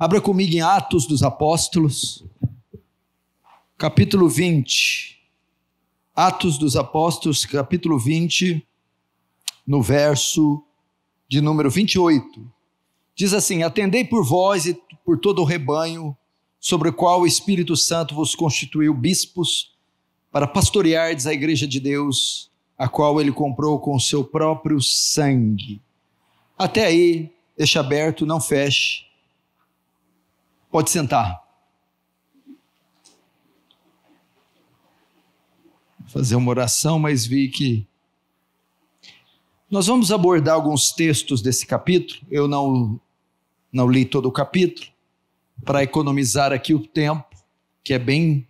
Abra comigo em Atos dos Apóstolos, capítulo 20. Atos dos Apóstolos, capítulo 20, no verso de número 28. Diz assim: Atendei por vós e por todo o rebanho, sobre o qual o Espírito Santo vos constituiu bispos, para pastoreardes a igreja de Deus, a qual ele comprou com o seu próprio sangue. Até aí, deixa aberto, não feche. Pode sentar. Vou fazer uma oração, mas vi que. Nós vamos abordar alguns textos desse capítulo. Eu não, não li todo o capítulo, para economizar aqui o tempo, que é bem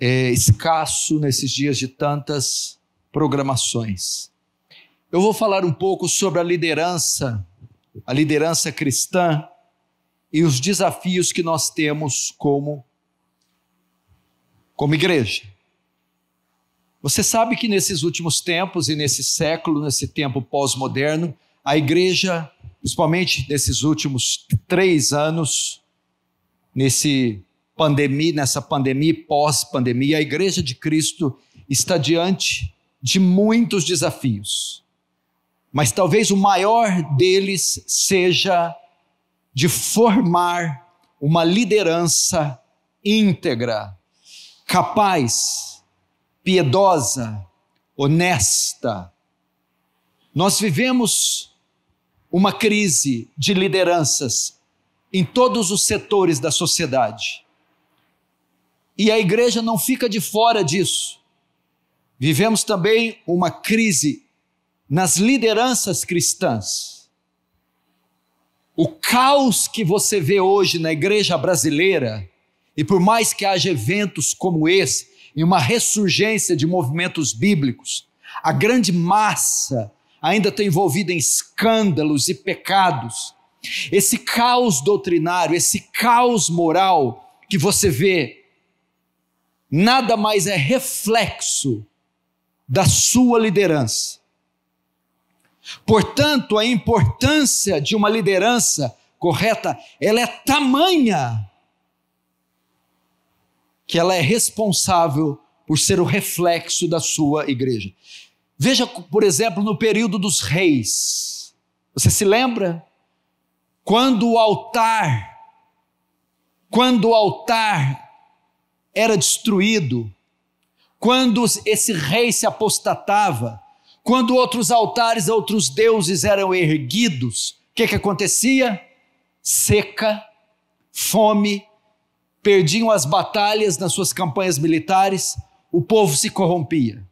é, escasso nesses dias de tantas programações. Eu vou falar um pouco sobre a liderança, a liderança cristã, e os desafios que nós temos como, como igreja. Você sabe que nesses últimos tempos e nesse século, nesse tempo pós-moderno, a igreja, principalmente nesses últimos três anos, nesse pandemia, nessa pandemia pós-pandemia, a igreja de Cristo está diante de muitos desafios. Mas talvez o maior deles seja de formar uma liderança íntegra, capaz, piedosa, honesta. Nós vivemos uma crise de lideranças em todos os setores da sociedade. E a igreja não fica de fora disso. Vivemos também uma crise nas lideranças cristãs. O caos que você vê hoje na igreja brasileira, e por mais que haja eventos como esse, e uma ressurgência de movimentos bíblicos, a grande massa ainda está envolvida em escândalos e pecados. Esse caos doutrinário, esse caos moral que você vê, nada mais é reflexo da sua liderança Portanto, a importância de uma liderança correta, ela é tamanha que ela é responsável por ser o reflexo da sua igreja. Veja, por exemplo, no período dos reis. Você se lembra quando o altar quando o altar era destruído, quando esse rei se apostatava, quando outros altares outros deuses eram erguidos, o que, que acontecia? Seca, fome, perdiam as batalhas nas suas campanhas militares, o povo se corrompia.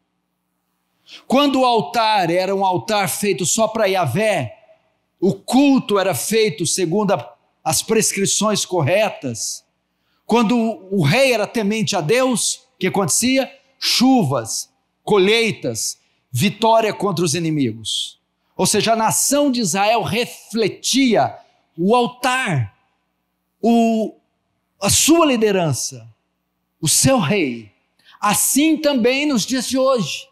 Quando o altar era um altar feito só para Yahvé, o culto era feito segundo a, as prescrições corretas. Quando o, o rei era temente a Deus, o que acontecia? Chuvas, colheitas, vitória contra os inimigos. Ou seja, a nação de Israel refletia o altar, o, a sua liderança, o seu rei. Assim também nos dias de hoje.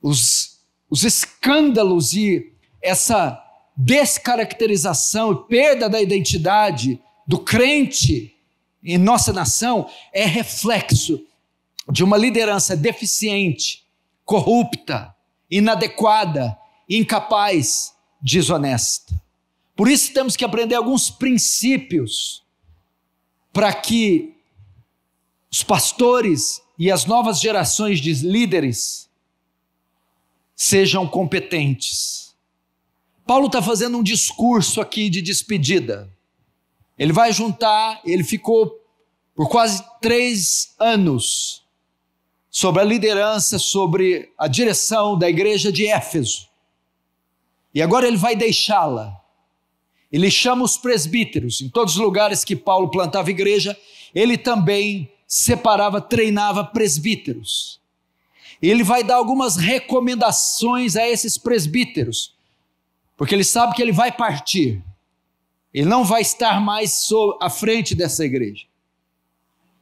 Os, os escândalos e essa descaracterização e perda da identidade do crente em nossa nação é reflexo de uma liderança deficiente corrupta, inadequada, incapaz, desonesta. Por isso temos que aprender alguns princípios para que os pastores e as novas gerações de líderes sejam competentes. Paulo está fazendo um discurso aqui de despedida. Ele vai juntar, ele ficou por quase três anos sobre a liderança, sobre a direção da igreja de Éfeso. E agora ele vai deixá-la. Ele chama os presbíteros. Em todos os lugares que Paulo plantava igreja, ele também separava, treinava presbíteros. Ele vai dar algumas recomendações a esses presbíteros, porque ele sabe que ele vai partir. Ele não vai estar mais à frente dessa igreja.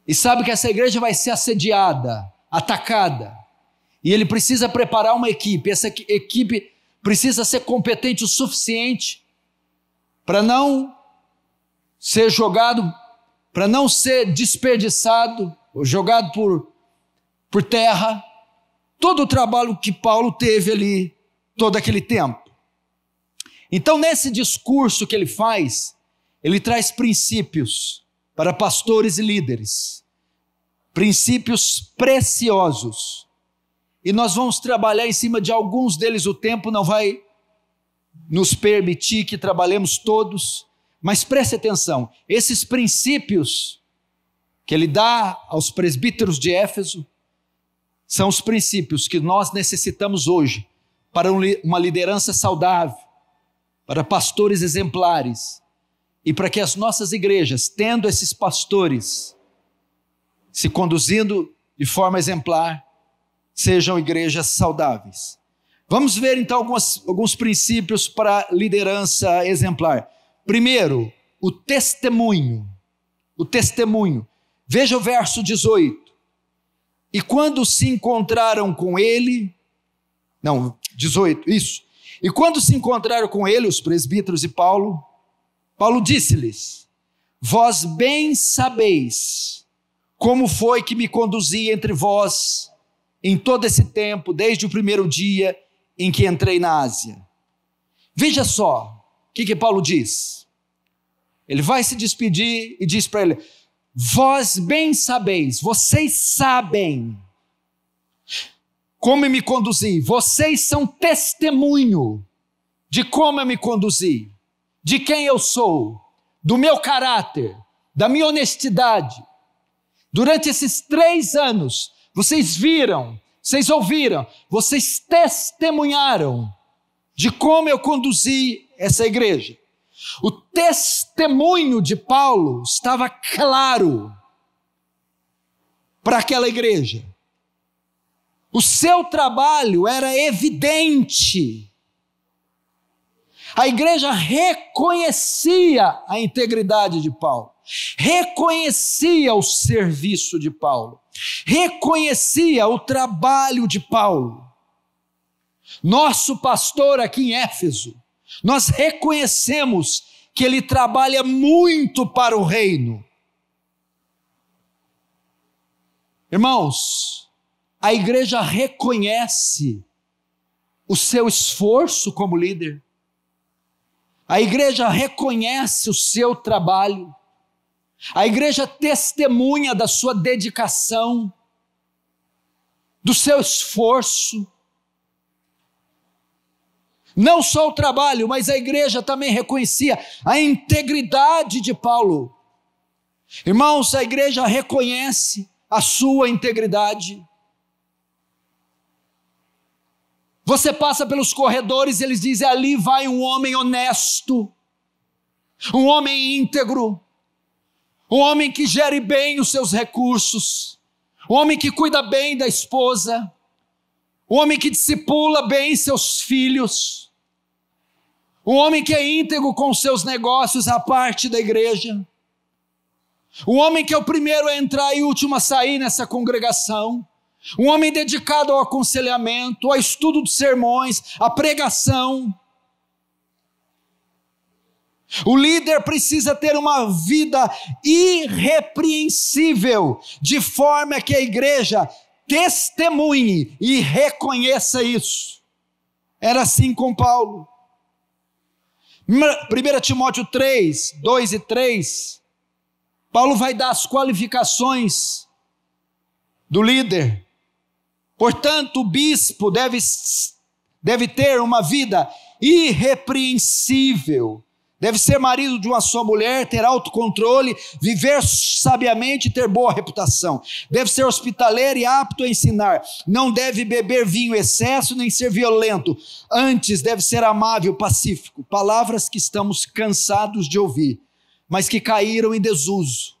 E sabe que essa igreja vai ser assediada, atacada. E ele precisa preparar uma equipe. Essa equipe precisa ser competente o suficiente para não ser jogado, para não ser desperdiçado, jogado por, por terra, todo o trabalho que Paulo teve ali, todo aquele tempo. Então, nesse discurso que ele faz, ele traz princípios para pastores e líderes princípios preciosos. E nós vamos trabalhar em cima de alguns deles, o tempo não vai nos permitir que trabalhemos todos, mas preste atenção, esses princípios que ele dá aos presbíteros de Éfeso são os princípios que nós necessitamos hoje para uma liderança saudável, para pastores exemplares e para que as nossas igrejas, tendo esses pastores, se conduzindo de forma exemplar, sejam igrejas saudáveis. Vamos ver então algumas, alguns princípios para liderança exemplar. Primeiro, o testemunho. O testemunho. Veja o verso 18. E quando se encontraram com ele, não, 18, isso. E quando se encontraram com ele, os presbíteros e Paulo, Paulo disse-lhes: Vós bem sabeis como foi que me conduzi entre vós em todo esse tempo, desde o primeiro dia em que entrei na Ásia? Veja só o que, que Paulo diz. Ele vai se despedir e diz para ele: Vós bem sabeis, vocês sabem como eu me conduzi, vocês são testemunho de como eu me conduzi, de quem eu sou, do meu caráter, da minha honestidade, Durante esses três anos, vocês viram, vocês ouviram, vocês testemunharam de como eu conduzi essa igreja. O testemunho de Paulo estava claro para aquela igreja. O seu trabalho era evidente. A igreja reconhecia a integridade de Paulo reconhecia o serviço de Paulo, reconhecia o trabalho de Paulo. Nosso pastor aqui em Éfeso, nós reconhecemos que ele trabalha muito para o reino. Irmãos, a igreja reconhece o seu esforço como líder, a igreja reconhece o seu trabalho, a igreja testemunha da sua dedicação, do seu esforço. Não só o trabalho, mas a igreja também reconhecia a integridade de Paulo. Irmãos, a igreja reconhece a sua integridade. Você passa pelos corredores, e eles dizem: ali vai um homem honesto, um homem íntegro, um homem que gere bem os seus recursos, um homem que cuida bem da esposa, um homem que discipula bem seus filhos, um homem que é íntegro com seus negócios à parte da igreja, um homem que é o primeiro a entrar e o último a sair nessa congregação, um homem dedicado ao aconselhamento, ao estudo de sermões, à pregação, o líder precisa ter uma vida irrepreensível, de forma que a igreja testemunhe e reconheça isso. Era assim com Paulo. 1 Timóteo 3, 2 e 3, Paulo vai dar as qualificações do líder. Portanto, o bispo deve, deve ter uma vida irrepreensível Deve ser marido de uma só mulher, ter autocontrole, viver sabiamente e ter boa reputação. Deve ser hospitaleiro e apto a ensinar. Não deve beber vinho excesso nem ser violento. Antes, deve ser amável, pacífico. Palavras que estamos cansados de ouvir, mas que caíram em desuso.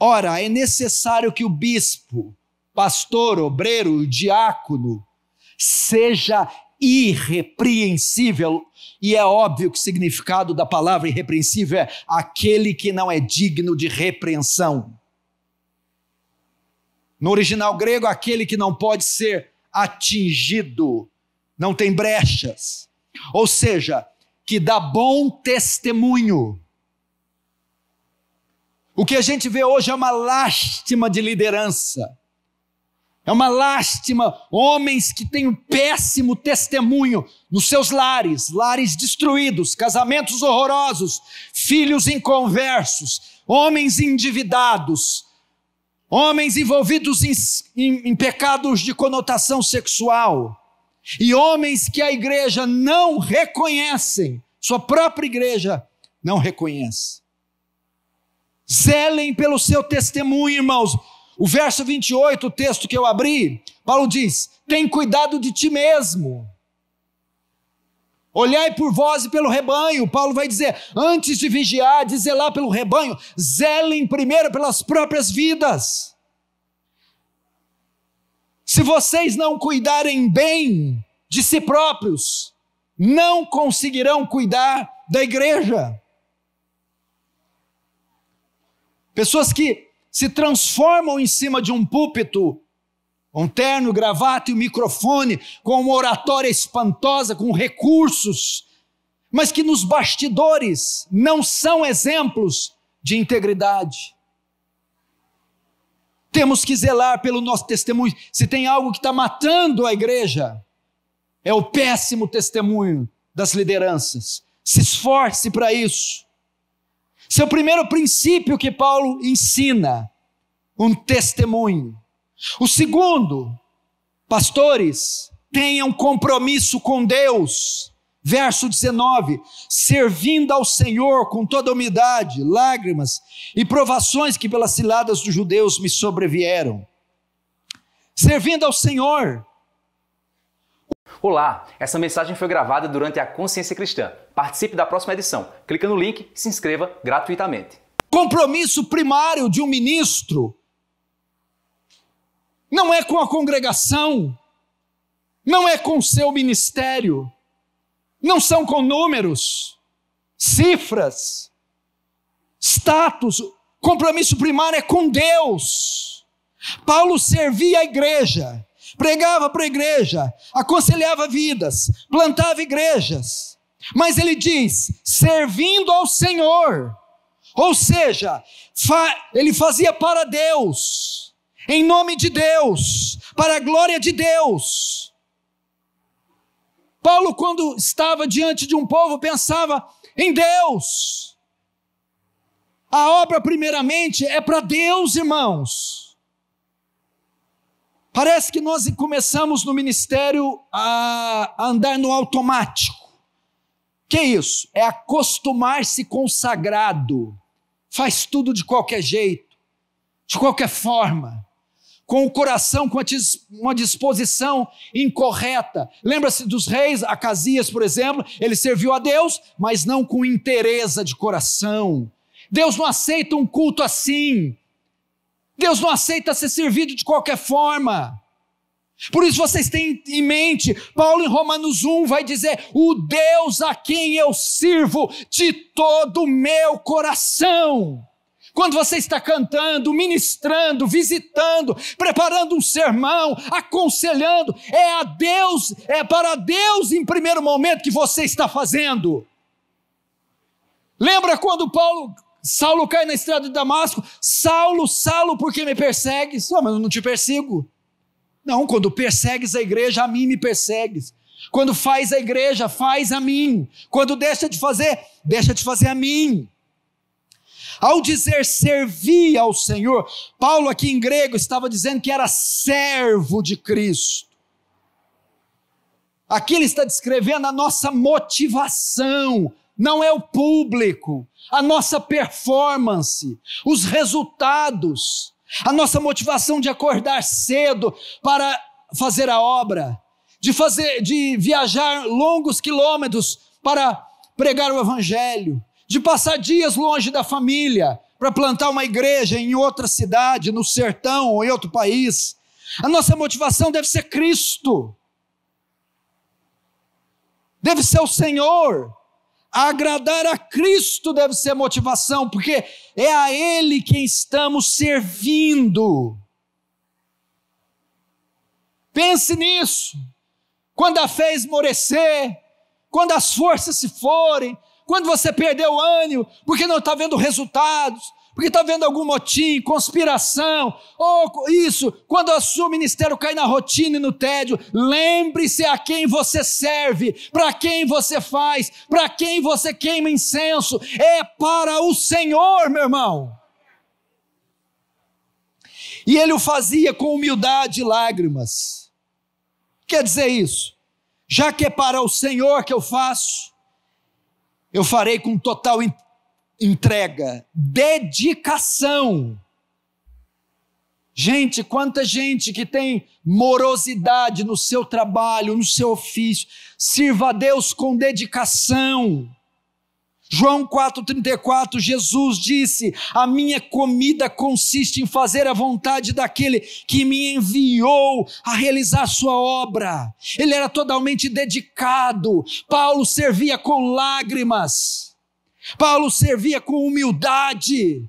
Ora, é necessário que o bispo, pastor, obreiro, diácono, seja irrepreensível e é óbvio que o significado da palavra irrepreensível é aquele que não é digno de repreensão. No original grego, aquele que não pode ser atingido, não tem brechas. Ou seja, que dá bom testemunho. O que a gente vê hoje é uma lástima de liderança. É uma lástima, homens que têm um péssimo testemunho, nos seus lares, lares destruídos, casamentos horrorosos, filhos inconversos, homens endividados, homens envolvidos em, em, em, pecados de conotação sexual, e homens que a igreja não reconhecem, sua própria igreja não reconhece. Zelem pelo seu testemunho, irmãos. O verso 28, o texto que eu abri, Paulo diz: tem cuidado de ti mesmo Olhai por vós e pelo rebanho. Paulo vai dizer: antes de vigiar, de zelar pelo rebanho, zelem primeiro pelas próprias vidas. Se vocês não cuidarem bem de si próprios, não conseguirão cuidar da igreja. Pessoas que se transformam em cima de um púlpito um terno, gravata e um microfone, com uma oratória espantosa, com recursos, mas que nos bastidores não são exemplos de integridade. Temos que zelar pelo nosso testemunho. Se tem algo que está matando a igreja, é o péssimo testemunho das lideranças. Se esforce para isso. Seu é primeiro princípio que Paulo ensina, um testemunho o segundo, pastores, tenham compromisso com Deus. Verso 19: servindo ao Senhor com toda humildade, lágrimas e provações que pelas ciladas dos judeus me sobrevieram. Servindo ao Senhor. Olá, essa mensagem foi gravada durante a Consciência Cristã. Participe da próxima edição. Clica no link e se inscreva gratuitamente. Compromisso primário de um ministro não é com a congregação, não é com o seu ministério, não são com números, cifras, status, compromisso primário é com Deus. Paulo servia a igreja, pregava para a igreja, aconselhava vidas, plantava igrejas, mas ele diz: servindo ao Senhor, ou seja, fa ele fazia para Deus em nome de Deus, para a glória de Deus. Paulo, quando estava diante de um povo, pensava em Deus. A obra, primeiramente, é para Deus, irmãos. Parece que nós começamos no ministério a andar no automático. Que isso? É acostumar-se consagrado. Faz tudo de qualquer jeito, de qualquer forma com o coração com uma disposição incorreta. Lembra-se dos reis, Acasias, por exemplo, ele serviu a Deus, mas não com interesa de coração. Deus não aceita um culto assim. Deus não aceita ser servido de qualquer forma. Por isso vocês têm em mente, Paulo em Romanos 1 vai dizer: "O Deus a quem eu sirvo de todo o meu coração". Quando você está cantando, ministrando, visitando, preparando um sermão, aconselhando, é a Deus, é para Deus em primeiro momento que você está fazendo. Lembra quando Paulo Saulo cai na estrada de Damasco, Saulo, Saulo, por que me persegues? Oh, mas eu não te persigo. Não, quando persegues a igreja, a mim me persegues. Quando faz a igreja, faz a mim. Quando deixa de fazer, deixa de fazer a mim. Ao dizer servir ao Senhor, Paulo aqui em grego estava dizendo que era servo de Cristo. Aqui ele está descrevendo a nossa motivação, não é o público, a nossa performance, os resultados, a nossa motivação de acordar cedo para fazer a obra, de fazer de viajar longos quilômetros para pregar o evangelho, de passar dias longe da família para plantar uma igreja em outra cidade, no sertão ou em outro país. A nossa motivação deve ser Cristo, deve ser o Senhor. Agradar a Cristo deve ser a motivação, porque é a Ele quem estamos servindo. Pense nisso. Quando a fé esmorecer, quando as forças se forem, quando você perdeu o ânimo, porque não está vendo resultados, porque está vendo algum motim, conspiração, ou isso, quando o seu ministério cai na rotina e no tédio, lembre-se a quem você serve, para quem você faz, para quem você queima incenso, é para o Senhor, meu irmão. E ele o fazia com humildade e lágrimas. Quer dizer isso? Já que é para o Senhor que eu faço, eu farei com total entrega, dedicação. Gente, quanta gente que tem morosidade no seu trabalho, no seu ofício, sirva a Deus com dedicação. João 4,34, Jesus disse: A minha comida consiste em fazer a vontade daquele que me enviou a realizar sua obra. Ele era totalmente dedicado. Paulo servia com lágrimas. Paulo servia com humildade.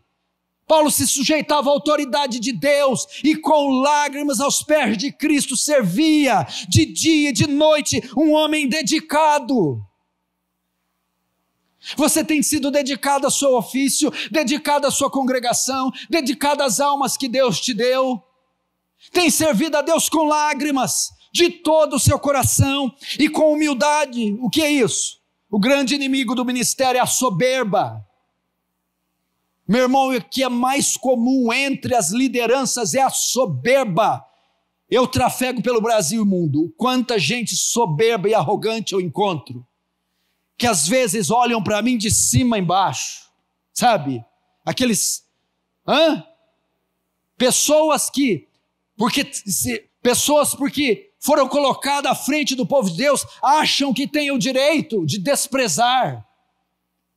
Paulo se sujeitava à autoridade de Deus e com lágrimas aos pés de Cristo servia de dia e de noite, um homem dedicado. Você tem sido dedicado ao seu ofício, dedicado à sua congregação, dedicado às almas que Deus te deu. Tem servido a Deus com lágrimas, de todo o seu coração e com humildade. O que é isso? O grande inimigo do ministério é a soberba. Meu irmão, o que é mais comum entre as lideranças é a soberba. Eu trafego pelo Brasil e mundo. Quanta gente soberba e arrogante eu encontro que às vezes olham para mim de cima embaixo, sabe? Aqueles. Hã? Pessoas que. Porque. Se, pessoas porque foram colocadas à frente do povo de Deus acham que têm o direito de desprezar,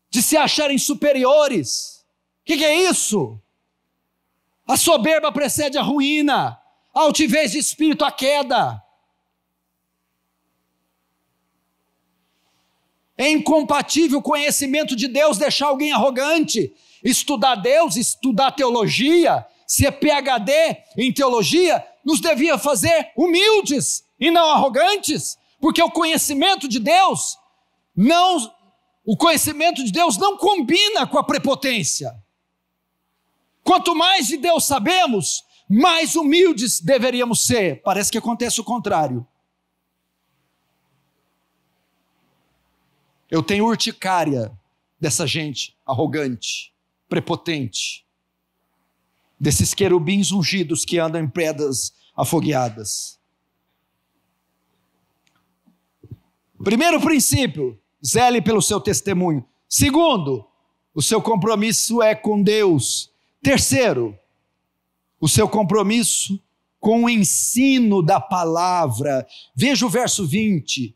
de se acharem superiores. O que, que é isso? A soberba precede a ruína, a altivez de espírito a queda. É incompatível o conhecimento de Deus deixar alguém arrogante. Estudar Deus, estudar teologia, ser PhD em teologia, nos devia fazer humildes e não arrogantes, porque o conhecimento de Deus não o conhecimento de Deus não combina com a prepotência. Quanto mais de Deus sabemos, mais humildes deveríamos ser. Parece que acontece o contrário. Eu tenho urticária dessa gente arrogante, prepotente, desses querubins ungidos que andam em pedras afogueadas. Primeiro princípio, zele pelo seu testemunho. Segundo, o seu compromisso é com Deus. Terceiro, o seu compromisso com o ensino da palavra. Veja o verso 20.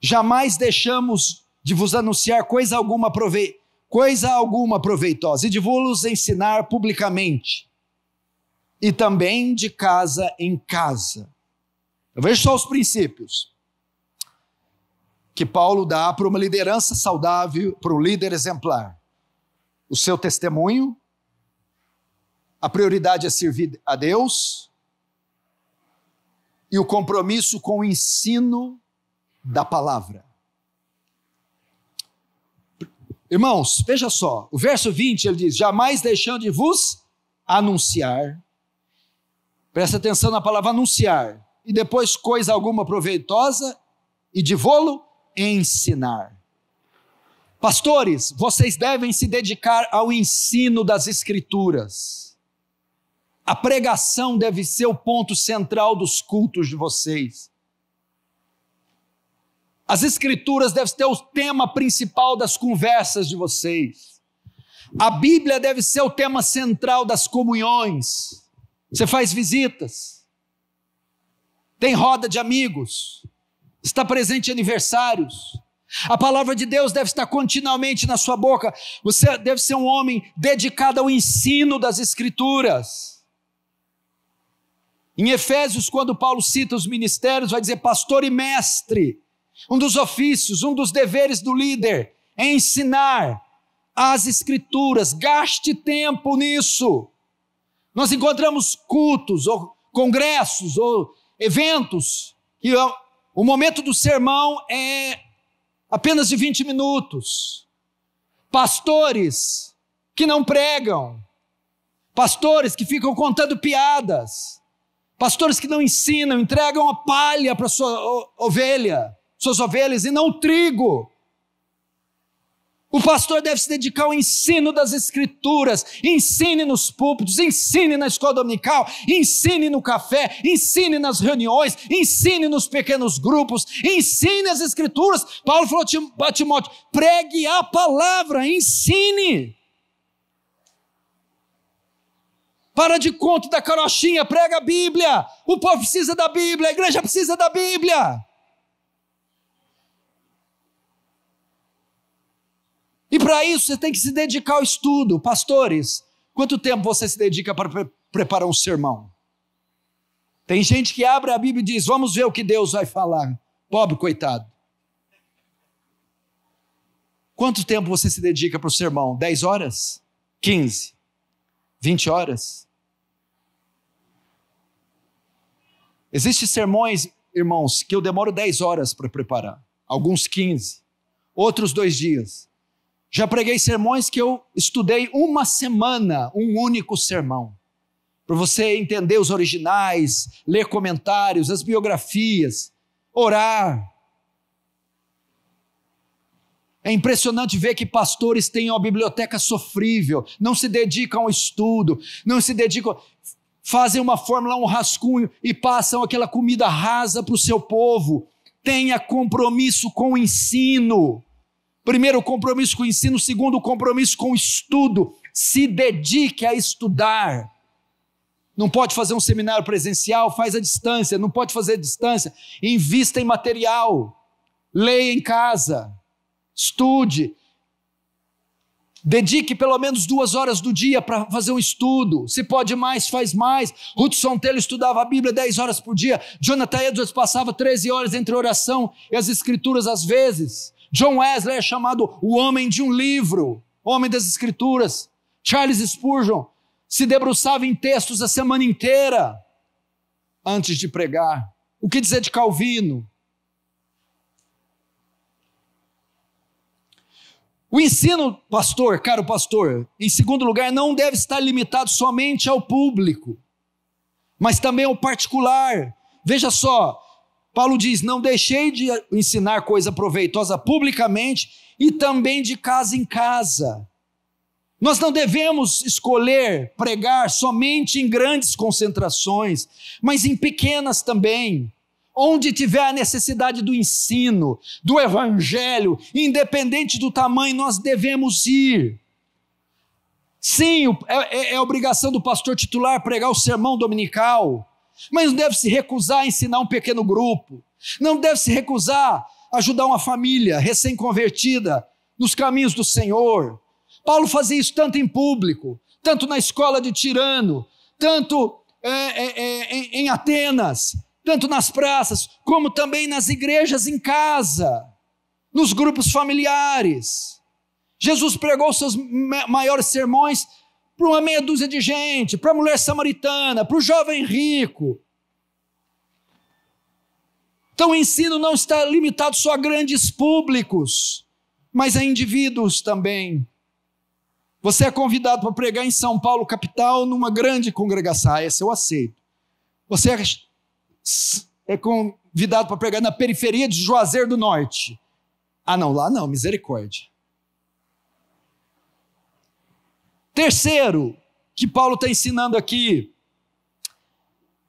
Jamais deixamos de vos anunciar coisa alguma, prove... coisa alguma proveitosa, e de vos ensinar publicamente, e também de casa em casa. Eu vejo só os princípios que Paulo dá para uma liderança saudável, para um líder exemplar. O seu testemunho, a prioridade é servir a Deus e o compromisso com o ensino da palavra. Irmãos, veja só, o verso 20 ele diz: Jamais deixando de vos anunciar. Presta atenção na palavra anunciar. E depois, coisa alguma proveitosa e de volo ensinar. Pastores, vocês devem se dedicar ao ensino das Escrituras. A pregação deve ser o ponto central dos cultos de vocês. As escrituras devem ser o tema principal das conversas de vocês. A Bíblia deve ser o tema central das comunhões. Você faz visitas, tem roda de amigos, está presente em aniversários. A palavra de Deus deve estar continuamente na sua boca. Você deve ser um homem dedicado ao ensino das Escrituras. Em Efésios, quando Paulo cita os ministérios, vai dizer pastor e mestre. Um dos ofícios, um dos deveres do líder é ensinar as Escrituras. Gaste tempo nisso. Nós encontramos cultos, ou congressos, ou eventos, que o momento do sermão é apenas de 20 minutos. Pastores que não pregam, pastores que ficam contando piadas, pastores que não ensinam, entregam a palha para sua ovelha suas ovelhas e não o trigo. O pastor deve se dedicar ao ensino das escrituras, ensine nos púlpitos, ensine na escola dominical, ensine no café, ensine nas reuniões, ensine nos pequenos grupos, ensine as escrituras. Paulo falou a Timóteo: pregue a palavra, ensine. Para de conto da carochinha, prega a Bíblia. O povo precisa da Bíblia, a igreja precisa da Bíblia. E para isso você tem que se dedicar ao estudo. Pastores, quanto tempo você se dedica para pre preparar um sermão? Tem gente que abre a Bíblia e diz: Vamos ver o que Deus vai falar. Pobre coitado. Quanto tempo você se dedica para o sermão? 10 horas? 15? 20 horas? Existem sermões, irmãos, que eu demoro 10 horas para preparar, alguns 15, outros dois dias. Já preguei sermões que eu estudei uma semana, um único sermão. Para você entender os originais, ler comentários, as biografias, orar. É impressionante ver que pastores têm uma biblioteca sofrível, não se dedicam ao estudo, não se dedicam. Fazem uma fórmula, um rascunho e passam aquela comida rasa para o seu povo. Tenha compromisso com o ensino. Primeiro, compromisso com o ensino. Segundo, compromisso com o estudo. Se dedique a estudar. Não pode fazer um seminário presencial, faz à distância. Não pode fazer à distância, invista em material. Leia em casa. Estude. Dedique pelo menos duas horas do dia para fazer um estudo. Se pode mais, faz mais. Hudson Taylor estudava a Bíblia 10 horas por dia. Jonathan Edwards passava 13 horas entre oração e as escrituras às vezes. John Wesley é chamado o homem de um livro, homem das escrituras. Charles Spurgeon se debruçava em textos a semana inteira antes de pregar. O que dizer de Calvino? O ensino, pastor, caro pastor, em segundo lugar, não deve estar limitado somente ao público, mas também ao particular. Veja só, Paulo diz: Não deixei de ensinar coisa proveitosa publicamente e também de casa em casa. Nós não devemos escolher pregar somente em grandes concentrações, mas em pequenas também. Onde tiver a necessidade do ensino, do evangelho, independente do tamanho, nós devemos ir. Sim, é, é, é obrigação do pastor titular pregar o sermão dominical, mas não deve se recusar a ensinar um pequeno grupo. Não deve se recusar a ajudar uma família recém-convertida nos caminhos do Senhor. Paulo fazia isso tanto em público, tanto na escola de Tirano, tanto é, é, é, em Atenas, tanto nas praças, como também nas igrejas em casa, nos grupos familiares. Jesus pregou seus maiores sermões para uma meia dúzia de gente, para a mulher samaritana, para o jovem rico. Então o ensino não está limitado só a grandes públicos, mas a indivíduos também. Você é convidado para pregar em São Paulo, capital, numa grande congregação. Ah, essa eu aceito. Você é é convidado para pregar na periferia de Juazeiro do Norte. Ah, não, lá não, misericórdia. Terceiro, que Paulo está ensinando aqui.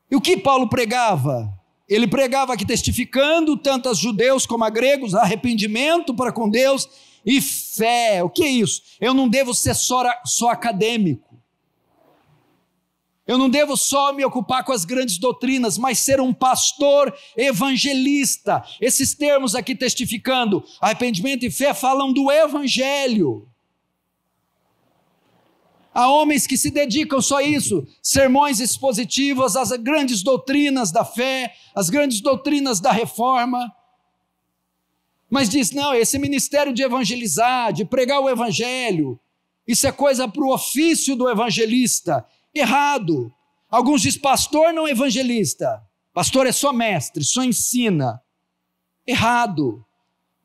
E o que Paulo pregava? Ele pregava que testificando, tanto a judeus como a gregos, arrependimento para com Deus e fé. O que é isso? Eu não devo ser só, só acadêmico. Eu não devo só me ocupar com as grandes doutrinas, mas ser um pastor evangelista. Esses termos aqui testificando, arrependimento e fé, falam do evangelho. Há homens que se dedicam só a isso, sermões expositivos, às grandes doutrinas da fé, às grandes doutrinas da reforma. Mas diz: não, esse ministério de evangelizar, de pregar o evangelho, isso é coisa para o ofício do evangelista. Errado. Alguns dizem: pastor não é evangelista, pastor é só mestre, só ensina. Errado.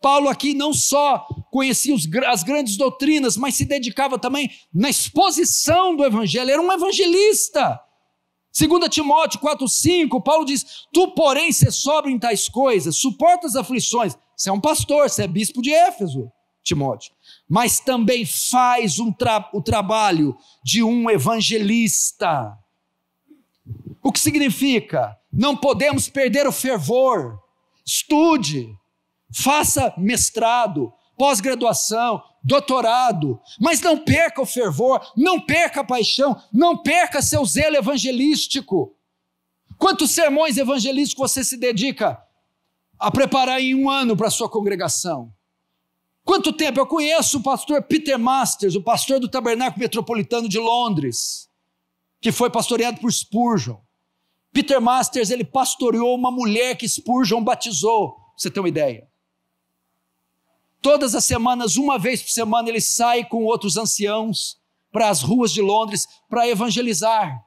Paulo aqui não só conhecia os, as grandes doutrinas, mas se dedicava também na exposição do evangelho, era um evangelista. Segunda Timóteo 4:5, Paulo diz: "Tu, porém, se sobre em tais coisas, suportas aflições". Você é um pastor, você é bispo de Éfeso, Timóteo. Mas também faz um tra o trabalho de um evangelista. O que significa? Não podemos perder o fervor. Estude, faça mestrado, pós-graduação, doutorado, mas não perca o fervor, não perca a paixão, não perca seu zelo evangelístico. Quantos sermões evangelísticos você se dedica a preparar em um ano para a sua congregação? Quanto tempo? Eu conheço o pastor Peter Masters, o pastor do Tabernáculo Metropolitano de Londres, que foi pastoreado por Spurgeon. Peter Masters, ele pastoreou uma mulher que Spurgeon batizou, pra você tem uma ideia. Todas as semanas, uma vez por semana, ele sai com outros anciãos para as ruas de Londres para evangelizar.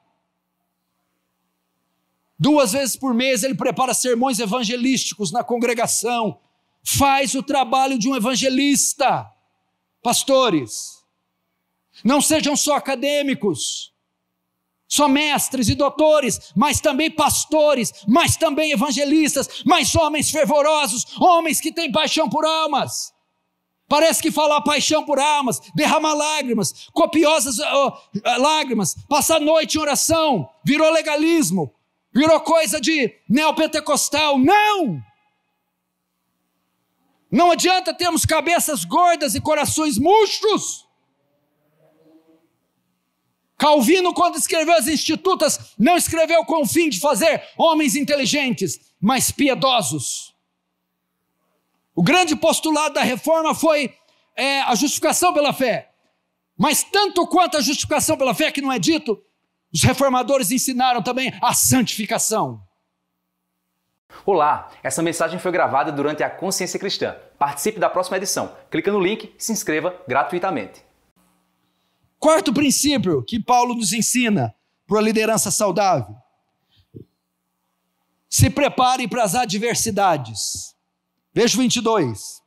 Duas vezes por mês ele prepara sermões evangelísticos na congregação, faz o trabalho de um evangelista. Pastores, não sejam só acadêmicos, só mestres e doutores, mas também pastores, mas também evangelistas, mas homens fervorosos, homens que têm paixão por almas. Parece que falar paixão por almas, derramar lágrimas, copiosas oh, lágrimas, passar noite em oração, virou legalismo, virou coisa de neopentecostal. Não! Não adianta termos cabeças gordas e corações murchos. Calvino, quando escreveu as Institutas, não escreveu com o fim de fazer homens inteligentes, mas piedosos. O grande postulado da reforma foi é, a justificação pela fé. Mas tanto quanto a justificação pela fé, que não é dito, os reformadores ensinaram também a santificação. Olá, essa mensagem foi gravada durante a Consciência Cristã. Participe da próxima edição. Clica no link e se inscreva gratuitamente. Quarto princípio que Paulo nos ensina para a liderança saudável: se prepare para as adversidades. Vejo 22.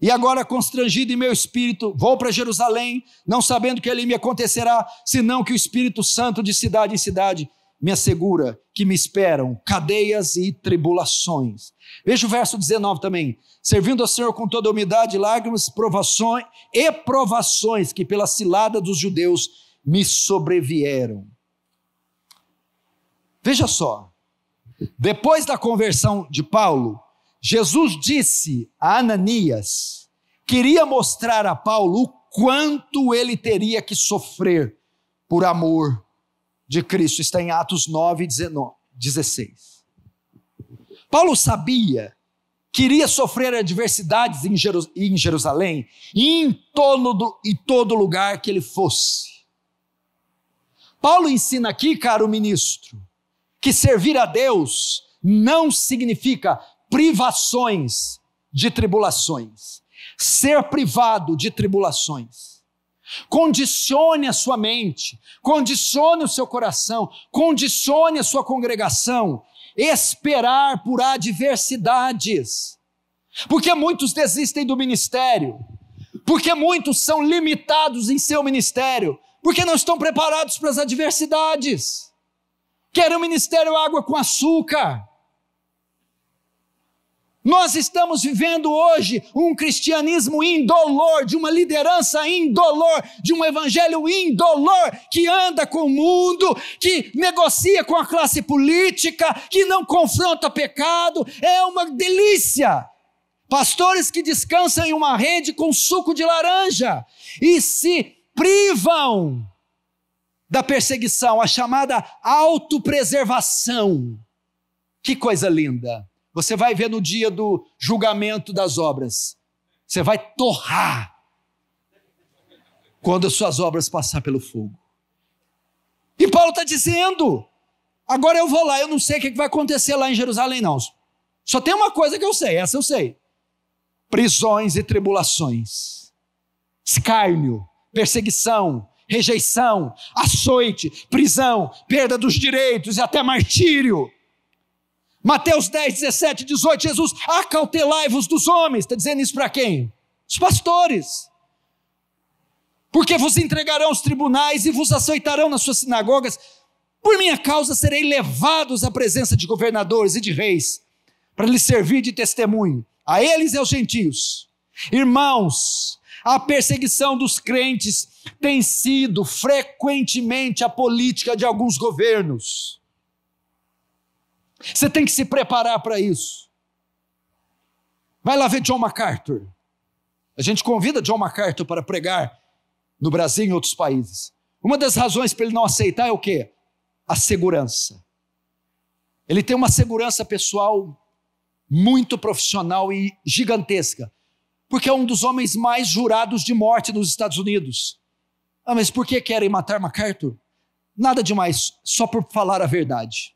E agora, constrangido em meu espírito, vou para Jerusalém, não sabendo que ali me acontecerá, senão que o Espírito Santo de cidade em cidade me assegura que me esperam cadeias e tribulações. Veja o verso 19 também. Servindo ao Senhor com toda humildade, lágrimas, provações e provações que pela cilada dos judeus me sobrevieram. Veja só. Depois da conversão de Paulo, Jesus disse a Ananias, queria mostrar a Paulo o quanto ele teria que sofrer por amor de Cristo. Está em Atos 9, 19, 16. Paulo sabia que iria sofrer adversidades em, Jerusalém e em todo, em todo lugar que ele fosse. Paulo ensina aqui, caro ministro, que servir a Deus não significa privações de tribulações. Ser privado de tribulações. Condicione a sua mente, condicione o seu coração, condicione a sua congregação. Esperar por adversidades. Porque muitos desistem do ministério. Porque muitos são limitados em seu ministério. Porque não estão preparados para as adversidades. Querem um ministério água com açúcar nós estamos vivendo hoje um cristianismo indolor, de uma liderança indolor, de um evangelho indolor que anda com o mundo, que negocia com a classe política, que não confronta pecado. É uma delícia. Pastores que descansam em uma rede com suco de laranja e se privam da perseguição, a chamada autopreservação. Que coisa linda! Você vai ver no dia do julgamento das obras. Você vai torrar quando as suas obras passar pelo fogo. E Paulo está dizendo: agora eu vou lá, eu não sei o que vai acontecer lá em Jerusalém, não. Só tem uma coisa que eu sei, essa eu sei: prisões e tribulações, escárnio, perseguição, rejeição, açoite, prisão, perda dos direitos e até martírio. Mateus 10, 17, 18, Jesus, acautelai-vos dos homens. Está dizendo isso para quem? Os pastores. Porque vos entregarão aos tribunais e vos aceitarão nas suas sinagogas. Por minha causa serei levados à presença de governadores e de reis, para lhes servir de testemunho. A eles e é aos gentios. Irmãos, a perseguição dos crentes tem sido frequentemente a política de alguns governos. Você tem que se preparar para isso. Vai lá ver John MacArthur. A gente convida John MacArthur para pregar no Brasil e em outros países. Uma das razões para ele não aceitar é o quê? A segurança. Ele tem uma segurança pessoal muito profissional e gigantesca, porque é um dos homens mais jurados de morte nos Estados Unidos. Ah, mas por que querem matar MacArthur? Nada demais, só por falar a verdade.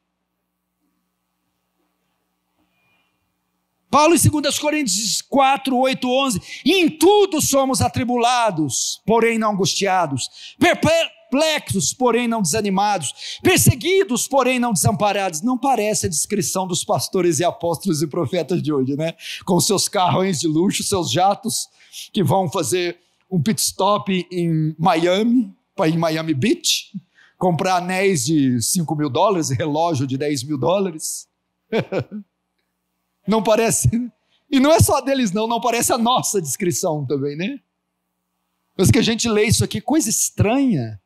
Paulo em 2 Coríntios 4, 8, 11: Em tudo somos atribulados, porém não angustiados, perplexos, porém não desanimados, perseguidos, porém não desamparados. Não parece a descrição dos pastores e apóstolos e profetas de hoje, né? Com seus carrões de luxo, seus jatos que vão fazer um pit stop em Miami, em Miami Beach, comprar anéis de 5 mil dólares, relógio de 10 mil dólares. Não parece? E não é só deles, não, não parece a nossa descrição também, né? Mas que a gente lê isso aqui, coisa estranha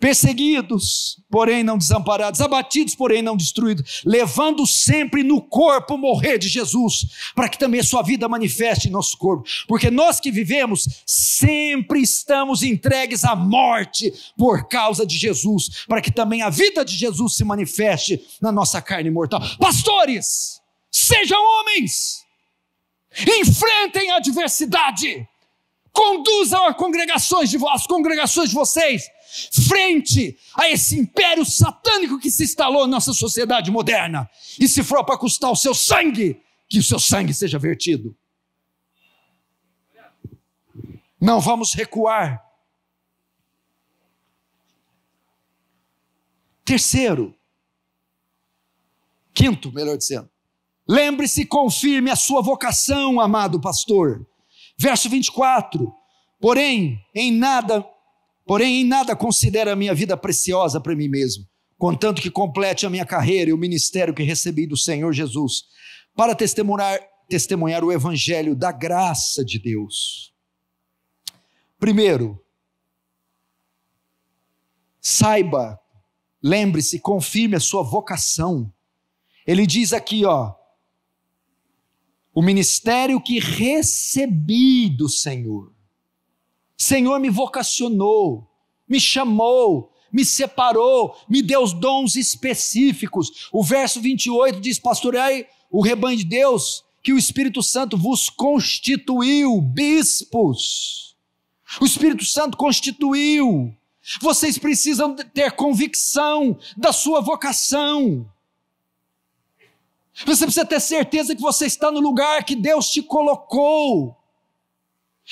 perseguidos, porém não desamparados, abatidos, porém não destruídos, levando sempre no corpo morrer de Jesus, para que também a sua vida manifeste em nosso corpo, porque nós que vivemos sempre estamos entregues à morte por causa de Jesus, para que também a vida de Jesus se manifeste na nossa carne mortal. Pastores, sejam homens, enfrentem a adversidade, conduzam as congregações de, as congregações de vocês frente a esse império satânico que se instalou em nossa sociedade moderna. E se for para custar o seu sangue, que o seu sangue seja vertido. Não vamos recuar. Terceiro, quinto, melhor dizendo, lembre-se e confirme a sua vocação, amado pastor. Verso 24: Porém, em nada Porém, em nada considero a minha vida preciosa para mim mesmo, contanto que complete a minha carreira e o ministério que recebi do Senhor Jesus, para testemunhar, testemunhar o evangelho da graça de Deus. Primeiro, saiba, lembre-se, confirme a sua vocação. Ele diz aqui, ó, o ministério que recebi do Senhor. Senhor me vocacionou, me chamou, me separou, me deu os dons específicos. O verso 28 diz: Pastoreai é o rebanho de Deus, que o Espírito Santo vos constituiu bispos. O Espírito Santo constituiu. Vocês precisam ter convicção da sua vocação. Você precisa ter certeza que você está no lugar que Deus te colocou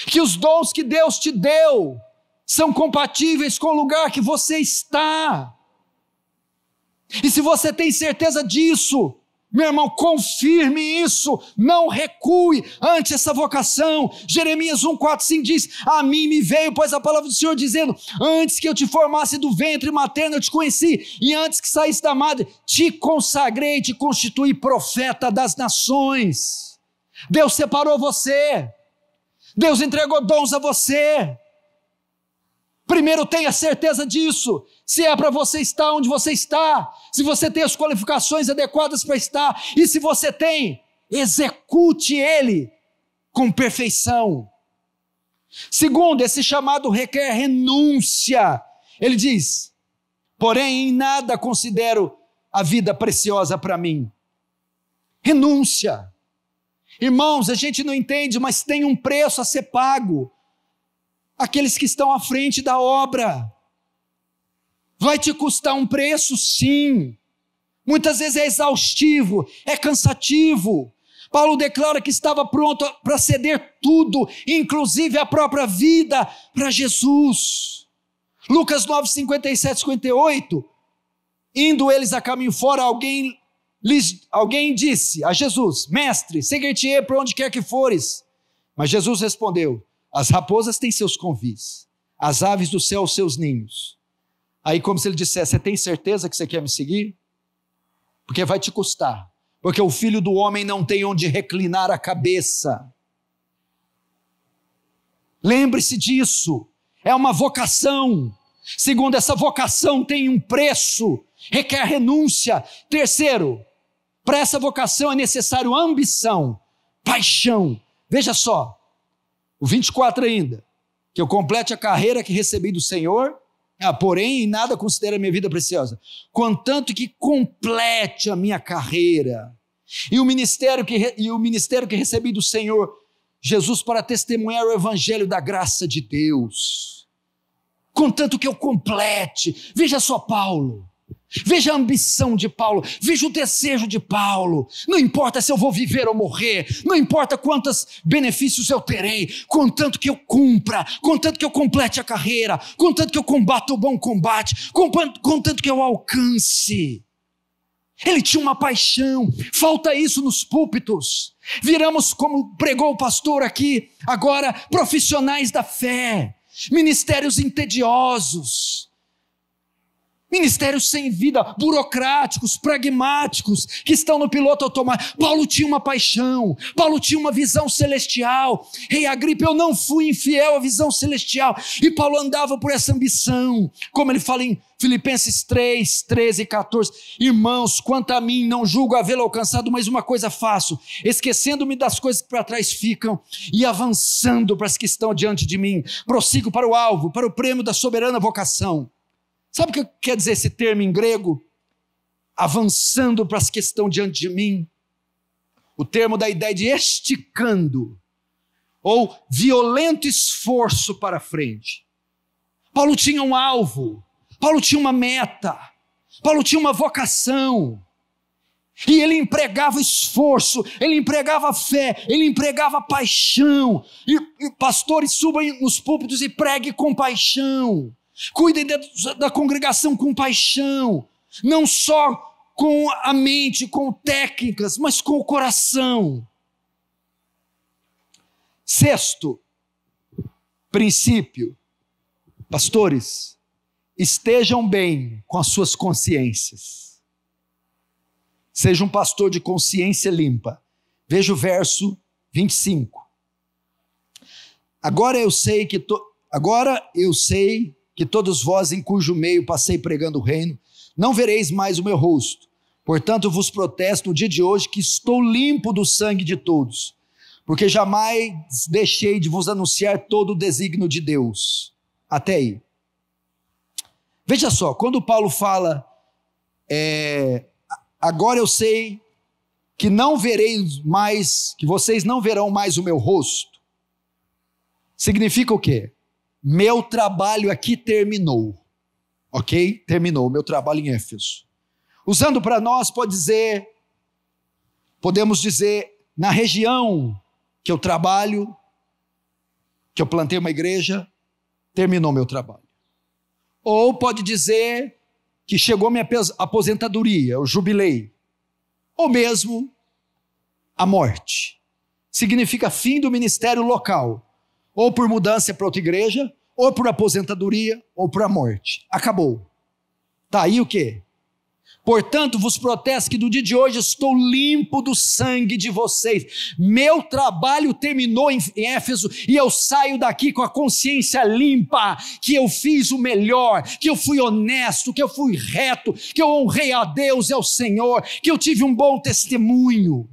que os dons que Deus te deu são compatíveis com o lugar que você está. E se você tem certeza disso, meu irmão, confirme isso, não recue ante essa vocação. Jeremias 1,4,5 diz: A mim me veio, pois a palavra do Senhor dizendo: Antes que eu te formasse do ventre materno, eu te conheci, e antes que saísse da madre, te consagrei, te constituí profeta das nações. Deus separou você. Deus entregou dons a você. Primeiro tenha certeza disso. Se é para você estar onde você está, se você tem as qualificações adequadas para estar, e se você tem, execute ele com perfeição. Segundo, esse chamado requer renúncia. Ele diz: porém, em nada considero a vida preciosa para mim. Renúncia. Irmãos, a gente não entende, mas tem um preço a ser pago. Aqueles que estão à frente da obra. Vai te custar um preço, sim. Muitas vezes é exaustivo, é cansativo. Paulo declara que estava pronto para ceder tudo, inclusive a própria vida, para Jesus. Lucas 9, 57, 58. Indo eles a caminho fora, alguém lhes, alguém disse a Jesus: Mestre, seguir-te-ei para onde quer que fores. Mas Jesus respondeu: As raposas têm seus convis, as aves do céu seus ninhos. Aí, como se ele dissesse: Você tem certeza que você quer me seguir? Porque vai te custar. Porque o filho do homem não tem onde reclinar a cabeça. Lembre-se disso. É uma vocação. Segundo, essa vocação tem um preço, requer renúncia. Terceiro, para essa vocação é necessário ambição, paixão. Veja só, o 24 ainda. Que eu complete a carreira que recebi do Senhor, ah, porém, em nada a minha vida preciosa, contanto que complete a minha carreira. E o ministério que, e o ministério que recebi do Senhor Jesus para testemunhar o evangelho da graça de Deus. Contanto que eu complete. Veja só Paulo. Veja a ambição de Paulo, veja o desejo de Paulo. Não importa se eu vou viver ou morrer, não importa quantos benefícios eu terei, contanto que eu cumpra, contanto que eu complete a carreira, contanto que eu combata o bom combate, contanto que eu alcance. Ele tinha uma paixão, falta isso nos púlpitos. Viramos, como pregou o pastor aqui, agora profissionais da fé, ministérios entediosos Ministérios sem vida, burocráticos, pragmáticos, que estão no piloto automático. Paulo tinha uma paixão, Paulo tinha uma visão celestial. Rei Agripa, eu não fui infiel à visão celestial. E Paulo andava por essa ambição, como ele fala em Filipenses 3, 13 e 14. Irmãos, quanto a mim, não julgo havê-lo alcançado, mas uma coisa faço, esquecendo-me das coisas que para trás ficam e avançando para as que estão diante de mim. Prossigo para o alvo, para o prêmio da soberana vocação Sabe o que quer dizer esse termo em grego? Avançando para as questões diante de mim. O termo da ideia de esticando, ou violento esforço para frente. Paulo tinha um alvo, Paulo tinha uma meta, Paulo tinha uma vocação. E ele empregava esforço, ele empregava fé, ele empregava paixão. E, e pastores subam nos púlpitos e pregue com paixão. Cuidem da, da congregação com paixão, não só com a mente, com técnicas, mas com o coração. Sexto princípio, pastores, estejam bem com as suas consciências. Seja um pastor de consciência limpa. Veja o verso 25. Agora eu sei que to... agora eu sei que todos vós em cujo meio passei pregando o reino, não vereis mais o meu rosto. Portanto, vos protesto no dia de hoje que estou limpo do sangue de todos, porque jamais deixei de vos anunciar todo o desígnio de Deus. Até aí. Veja só, quando Paulo fala, é, agora eu sei que não vereis mais, que vocês não verão mais o meu rosto, significa o quê? Meu trabalho aqui terminou. Ok? Terminou meu trabalho em Éfeso. Usando para nós, pode dizer, podemos dizer, na região que eu trabalho, que eu plantei uma igreja, terminou meu trabalho. Ou pode dizer que chegou minha aposentadoria, eu jubilei. Ou mesmo a morte. Significa fim do ministério local ou por mudança para outra igreja, ou por aposentadoria, ou por a morte. Acabou. Tá aí o quê? Portanto, vos protesto que do dia de hoje estou limpo do sangue de vocês. Meu trabalho terminou em Éfeso e eu saio daqui com a consciência limpa, que eu fiz o melhor, que eu fui honesto, que eu fui reto, que eu honrei a Deus e ao Senhor, que eu tive um bom testemunho.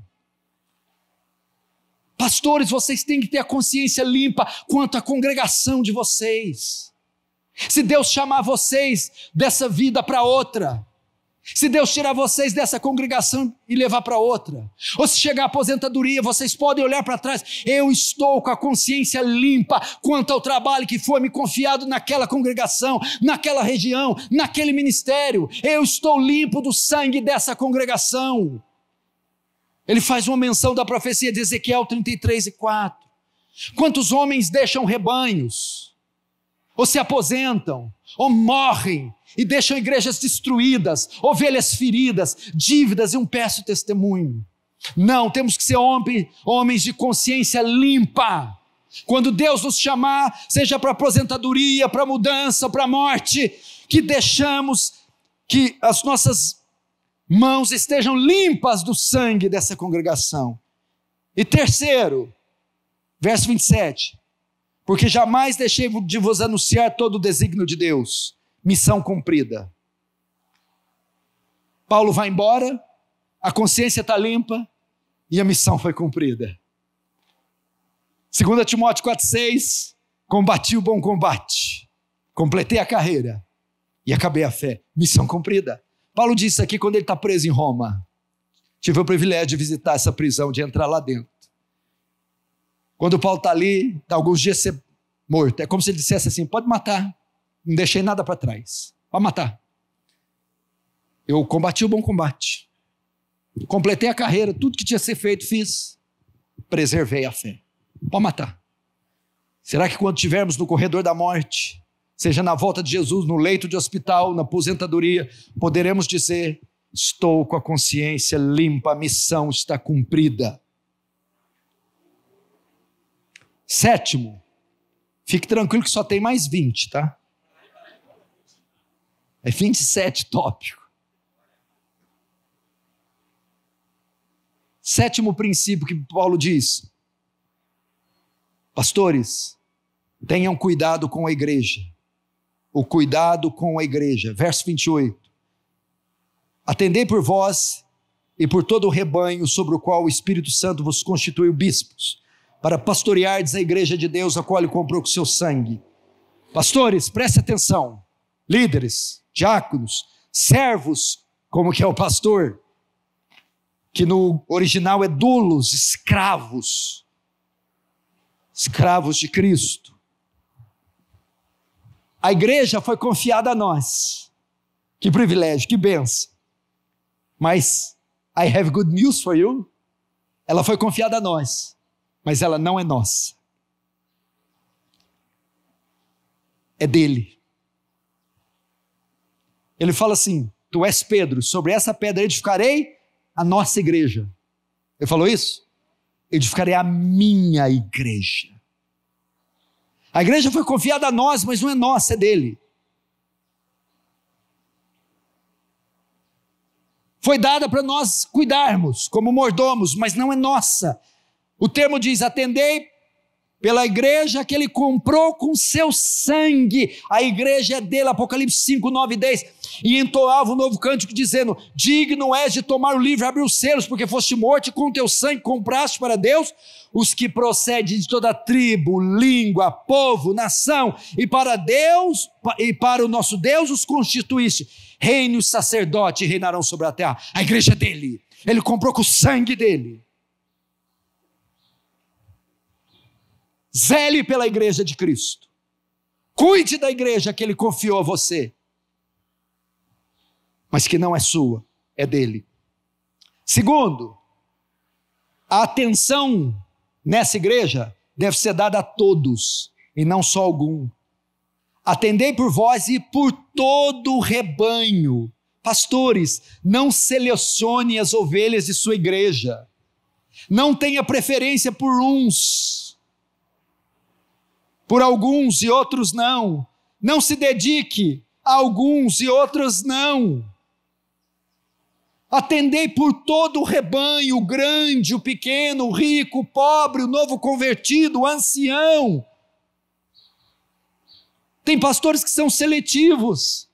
Pastores, vocês têm que ter a consciência limpa quanto à congregação de vocês. Se Deus chamar vocês dessa vida para outra, se Deus tirar vocês dessa congregação e levar para outra, ou se chegar à aposentadoria, vocês podem olhar para trás. Eu estou com a consciência limpa quanto ao trabalho que foi me confiado naquela congregação, naquela região, naquele ministério. Eu estou limpo do sangue dessa congregação. Ele faz uma menção da profecia de Ezequiel 33 e 4. Quantos homens deixam rebanhos, ou se aposentam, ou morrem, e deixam igrejas destruídas, ovelhas feridas, dívidas e um péssimo testemunho. Não, temos que ser homens, homens de consciência limpa. Quando Deus nos chamar, seja para aposentadoria, para mudança, para morte, que deixamos que as nossas mãos estejam limpas do sangue dessa congregação. E terceiro, verso 27, porque jamais deixei de vos anunciar todo o desígnio de Deus, missão cumprida. Paulo vai embora, a consciência está limpa e a missão foi cumprida. 2 Timóteo 4,6: Combati o bom combate, completei a carreira e acabei a fé. Missão cumprida. Paulo disse aqui quando ele está preso em Roma. Tive o privilégio de visitar essa prisão, de entrar lá dentro. Quando Paulo está ali, dá alguns dias ser é morto. É como se ele dissesse assim: pode matar, não deixei nada para trás. Pode matar. Eu combati o bom combate. Completei a carreira, tudo que tinha que ser feito, fiz. Preservei a fé. Pode matar. Será que quando estivermos no corredor da morte, seja na volta de Jesus, no leito de hospital, na aposentadoria, poderemos dizer: estou com a consciência limpa, a missão está cumprida. Sétimo, fique tranquilo que só tem mais 20, tá? É 27 tópico. Sétimo princípio que Paulo diz: Pastores, tenham cuidado com a igreja o cuidado com a igreja. Verso 28. Atendei por vós e por todo o rebanho sobre o qual o Espírito Santo vos constituiu bispos, para pastoreardes a igreja de Deus, a qual ele comprou com seu sangue. Pastores, preste atenção. Líderes, diáconos, servos, como que é o pastor, que no original é dulos, escravos. Escravos de Cristo. A igreja foi confiada a nós. Que privilégio, que benção. Mas I have good news for you. Ela foi confiada a nós, mas ela não é nossa. É dele. Ele fala assim: Tu és Pedro, sobre essa pedra edificarei a nossa igreja. Ele falou isso? Edificarei a minha igreja. A igreja foi confiada a nós, mas não é nossa, é dele. Foi dada para nós cuidarmos, como mordomos, mas não é nossa. O termo diz: atendei pela igreja que ele comprou com seu sangue. A igreja é dele, Apocalipse 5, 9 e 10. E entoava um novo cântico, dizendo: Digno és de tomar o livro e abrir os selos, porque foste morto e com teu sangue compraste para Deus os que procedem de toda tribo, língua, povo, nação, e para Deus, e para o nosso Deus os constituíste. Reino e sacerdote reinarão sobre a terra. A igreja é dele. Ele comprou com o sangue dele. Zele pela igreja de Cristo. Cuide da igreja que ele confiou a você, mas que não é sua, é dele. Segundo, a atenção nessa igreja deve ser dada a todos e não só a algum. Atendei por vós e por todo o rebanho. Pastores, não selecione as ovelhas de sua igreja. Não tenha preferência por uns por alguns e outros não. Não se dedique a alguns e outros não. Atendei por todo o rebanho, o grande, o pequeno, o rico, o pobre, o novo convertido, o ancião. Tem pastores que são seletivos,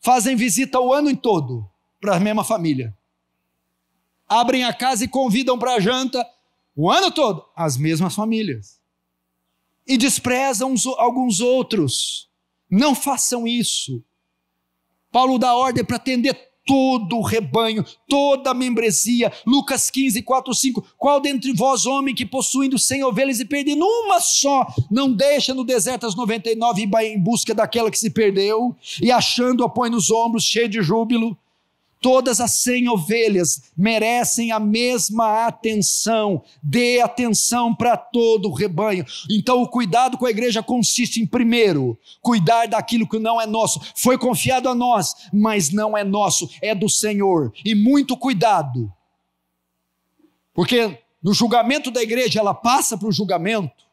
fazem visita o ano todo para a mesma família. Abrem a casa e convidam para a janta o ano todo as mesmas famílias e desprezam alguns outros. Não façam isso. Paulo dá ordem para atender todo o rebanho, toda a membresia. Lucas 15, 4, 5. Qual dentre vós, homem, que possuindo cem ovelhas e perdendo uma só, não deixa no deserto as 99 e vai em busca daquela que se perdeu, e achando-a põe nos ombros, cheio de júbilo? Todas as cem ovelhas merecem a mesma atenção. Dê atenção para todo o rebanho. Então, o cuidado com a igreja consiste em, primeiro, cuidar daquilo que não é nosso. Foi confiado a nós, mas não é nosso, é do Senhor. E muito cuidado. Porque no julgamento da igreja, ela passa para o julgamento.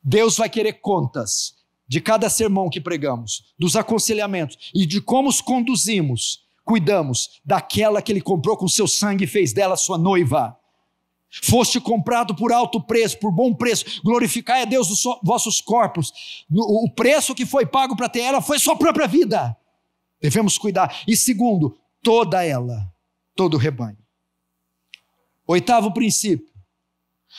Deus vai querer contas de cada sermão que pregamos, dos aconselhamentos e de como os conduzimos cuidamos daquela que ele comprou com seu sangue e fez dela sua noiva. Foste comprado por alto preço, por bom preço. Glorificai a Deus os so, vossos corpos. O preço que foi pago para ter ela foi sua própria vida. Devemos cuidar. E segundo, toda ela, todo o rebanho. Oitavo princípio.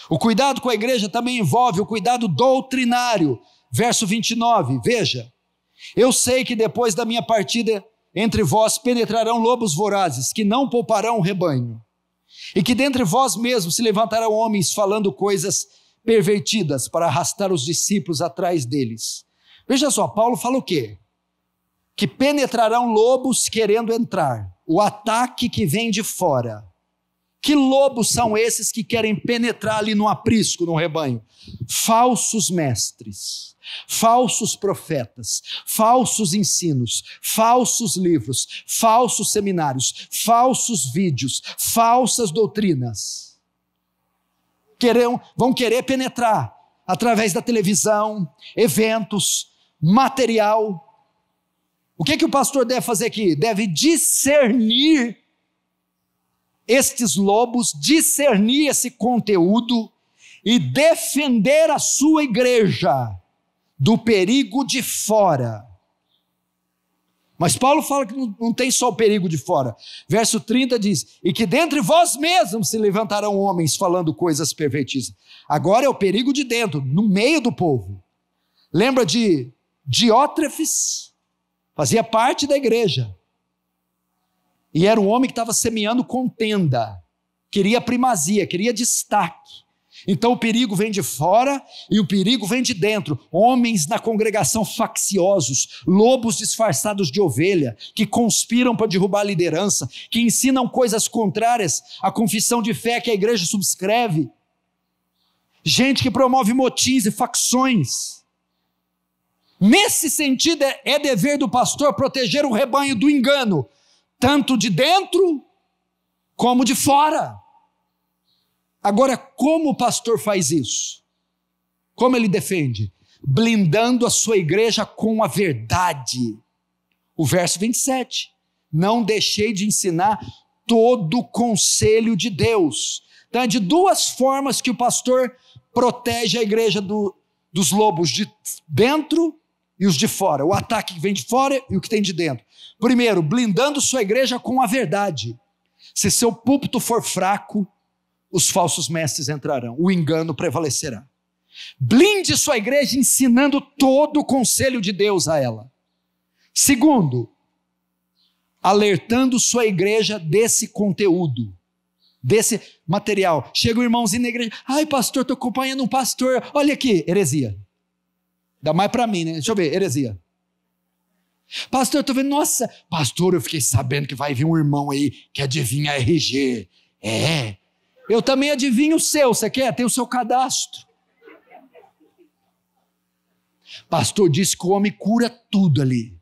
O cuidado com a igreja também envolve o cuidado doutrinário. Verso 29, veja. Eu sei que depois da minha partida entre vós penetrarão lobos vorazes, que não pouparão o rebanho, e que dentre vós mesmos se levantarão homens falando coisas pervertidas para arrastar os discípulos atrás deles. Veja só, Paulo fala o quê? Que penetrarão lobos querendo entrar, o ataque que vem de fora. Que lobos são esses que querem penetrar ali no aprisco, no rebanho? Falsos mestres falsos profetas, falsos ensinos, falsos livros, falsos seminários, falsos vídeos, falsas doutrinas. Querem, vão querer penetrar através da televisão, eventos, material. O que, que o pastor deve fazer aqui? Deve discernir estes lobos, discernir esse conteúdo e defender a sua igreja do perigo de fora. Mas Paulo fala que não, não tem só o perigo de fora. Verso 30 diz: E que dentre vós mesmos se levantarão homens falando coisas pervertidas. Agora é o perigo de dentro, no meio do povo. Lembra de Diótrefes? Fazia parte da igreja. E era um homem que estava semeando contenda, queria primazia, queria destaque. Então o perigo vem de fora e o perigo vem de dentro. Homens na congregação facciosos, lobos disfarçados de ovelha, que conspiram para derrubar a liderança, que ensinam coisas contrárias à confissão de fé que a igreja subscreve. Gente que promove motins e facções. Nesse sentido, é, é dever do pastor proteger o rebanho do engano, tanto de dentro como de fora. Agora, como o pastor faz isso? Como ele defende? Blindando a sua igreja com a verdade. O verso 27. Não deixei de ensinar todo o conselho de Deus. Então, é de duas formas que o pastor protege a igreja do, dos lobos de dentro e os de fora. O ataque que vem de fora e o que tem de dentro. Primeiro, blindando sua igreja com a verdade. Se seu púlpito for fraco, os falsos mestres entrarão, o engano prevalecerá. Blinde sua igreja ensinando todo o conselho de Deus a ela. Segundo, alertando sua igreja desse conteúdo, desse material. Chega um irmãozinho na igreja, ai pastor, estou acompanhando um pastor, olha aqui, heresia. Dá mais para mim, né? Deixa eu ver, heresia. Pastor, eu estou vendo, nossa, pastor, eu fiquei sabendo que vai vir um irmão aí que adivinha RG. É, eu também adivinho o seu, você quer? Tem o seu cadastro. Pastor disse que o homem cura tudo ali.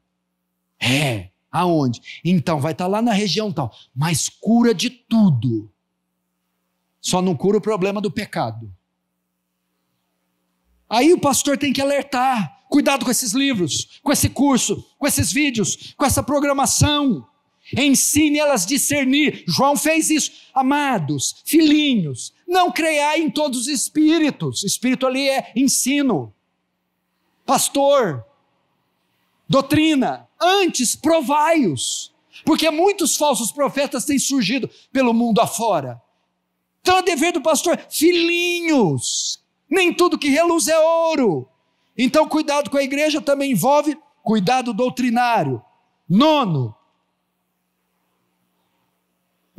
É, aonde? Então, vai estar tá lá na região tal, mas cura de tudo. Só não cura o problema do pecado. Aí o pastor tem que alertar: cuidado com esses livros, com esse curso, com esses vídeos, com essa programação ensine elas a discernir. João fez isso. Amados, filhinhos, não creiai em todos os espíritos. Espírito ali é ensino, pastor, doutrina. Antes, provai-os. Porque muitos falsos profetas têm surgido pelo mundo afora. Então é dever do pastor, filhinhos, nem tudo que reluz é ouro. Então, cuidado com a igreja também envolve cuidado doutrinário. Nono,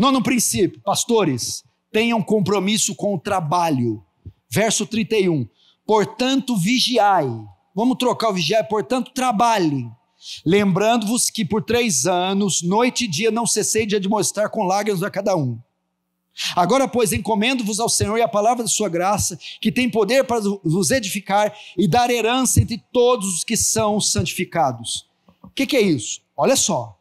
Nono princípio, pastores, tenham compromisso com o trabalho. Verso 31. Portanto, vigiai. Vamos trocar o vigiai, portanto, trabalhe. Lembrando-vos que por três anos, noite e dia, não cessei de admoestar com lágrimas a cada um. Agora, pois, encomendo-vos ao Senhor e à palavra de sua graça, que tem poder para vos edificar e dar herança entre todos os que são santificados. O que, que é isso? Olha só.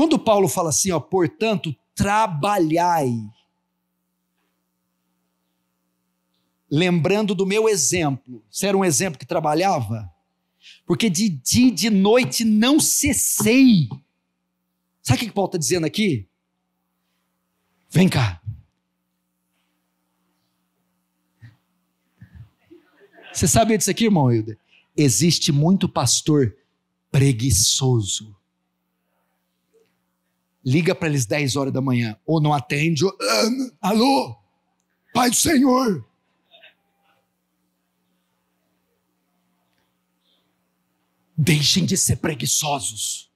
Quando Paulo fala assim, ó, portanto, trabalhai. Lembrando do meu exemplo. Você era um exemplo que trabalhava? Porque de dia e de noite não cessei. Sabe o que Paulo está dizendo aqui? Vem cá. Você sabe disso aqui, irmão Hilder? Existe muito pastor preguiçoso liga para eles 10 horas da manhã, ou não atende, ou, alô, Pai do Senhor. Deixem de ser preguiçosos.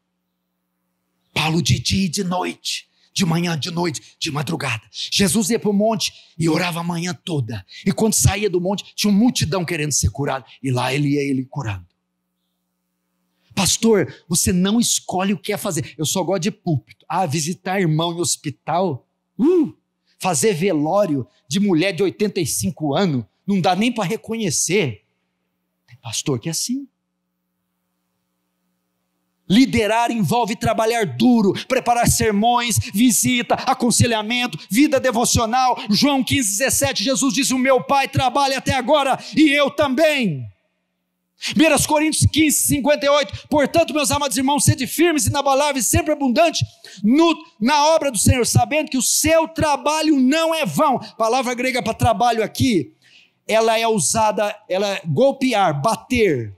Paulo de dia e de noite, de manhã, de noite, de madrugada. Jesus ia para o monte e orava a manhã toda. E quando saía do monte, tinha uma multidão querendo ser curada. E lá ele ia, ele curando. Pastor, você não escolhe o que é fazer. Eu só gosto de púlpito. Ah, visitar irmão em hospital? Uh, fazer velório de mulher de 85 anos? Não dá nem para reconhecer. Tem pastor que é assim. Liderar envolve trabalhar duro, preparar sermões, visita, aconselhamento, vida devocional. João 15, 17, Jesus disse: O meu pai trabalha até agora e eu também. 1 Coríntios 15, 58. Portanto, meus amados irmãos, sede firmes, inabaláveis, sempre abundantes no, na obra do Senhor, sabendo que o seu trabalho não é vão. A palavra grega para trabalho aqui, ela é usada, ela é golpear, bater.